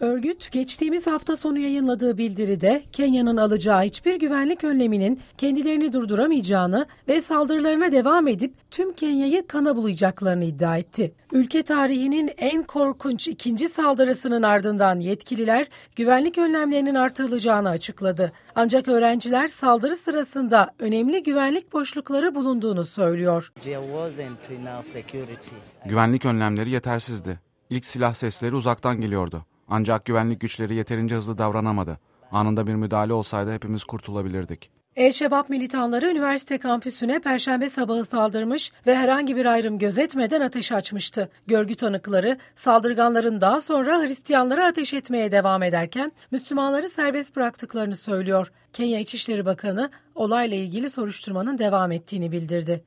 Örgüt, geçtiğimiz hafta sonu yayınladığı bildiride Kenya'nın alacağı hiçbir güvenlik önleminin kendilerini durduramayacağını ve saldırılarına devam edip tüm Kenya'yı kana bulayacaklarını iddia etti. Ülke tarihinin en korkunç ikinci saldırısının ardından yetkililer güvenlik önlemlerinin artırılacağını açıkladı. Ancak öğrenciler saldırı sırasında önemli güvenlik boşlukları bulunduğunu söylüyor. Güvenlik önlemleri yetersizdi. İlk silah sesleri uzaktan geliyordu. Ancak güvenlik güçleri yeterince hızlı davranamadı. Anında bir müdahale olsaydı hepimiz kurtulabilirdik. El-Şebab militanları üniversite kampüsüne perşembe sabahı saldırmış ve herhangi bir ayrım gözetmeden ateş açmıştı. Görgü tanıkları saldırganların daha sonra Hristiyanlara ateş etmeye devam ederken Müslümanları serbest bıraktıklarını söylüyor. Kenya İçişleri Bakanı olayla ilgili soruşturmanın devam ettiğini bildirdi.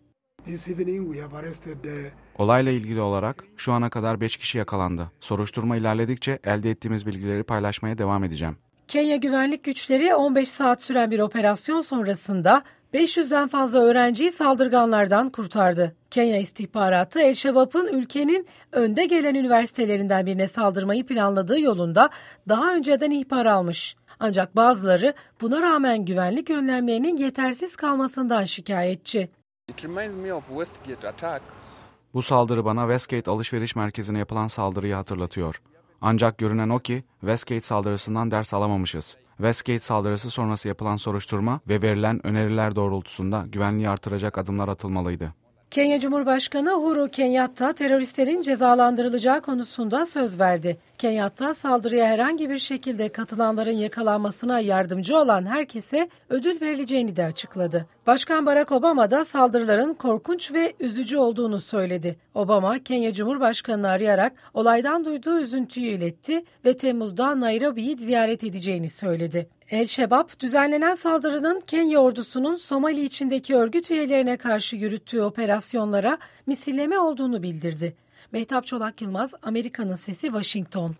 Olayla ilgili olarak şu ana kadar 5 kişi yakalandı. Soruşturma ilerledikçe elde ettiğimiz bilgileri paylaşmaya devam edeceğim. Kenya güvenlik güçleri 15 saat süren bir operasyon sonrasında 500'den fazla öğrenciyi saldırganlardan kurtardı. Kenya istihbaratı El Şebap'ın ülkenin önde gelen üniversitelerinden birine saldırmayı planladığı yolunda daha önceden ihbar almış. Ancak bazıları buna rağmen güvenlik önlemlerinin yetersiz kalmasından şikayetçi. Bu saldırı bana Westgate alışveriş merkezine yapılan saldırıyı hatırlatıyor. Ancak görünen o ki Westgate saldırısından ders alamamışız. Westgate saldırısı sonrası yapılan soruşturma ve verilen öneriler doğrultusunda güvenliği artıracak adımlar atılmalıydı. Kenya Cumhurbaşkanı Uhuru Kenyatta teröristlerin cezalandırılacağı konusunda söz verdi. Kenyatta saldırıya herhangi bir şekilde katılanların yakalanmasına yardımcı olan herkese ödül verileceğini de açıkladı. Başkan Barack Obama da saldırıların korkunç ve üzücü olduğunu söyledi. Obama, Kenya Cumhurbaşkanı'nı arayarak olaydan duyduğu üzüntüyü iletti ve Temmuz'da Nairobi'yi ziyaret edeceğini söyledi. El-Şebab, düzenlenen saldırının Kenya ordusunun Somali içindeki örgüt üyelerine karşı yürüttüğü operasyonlara misilleme olduğunu bildirdi. Mehtap Çolak Yılmaz, Amerika'nın Sesi, Washington.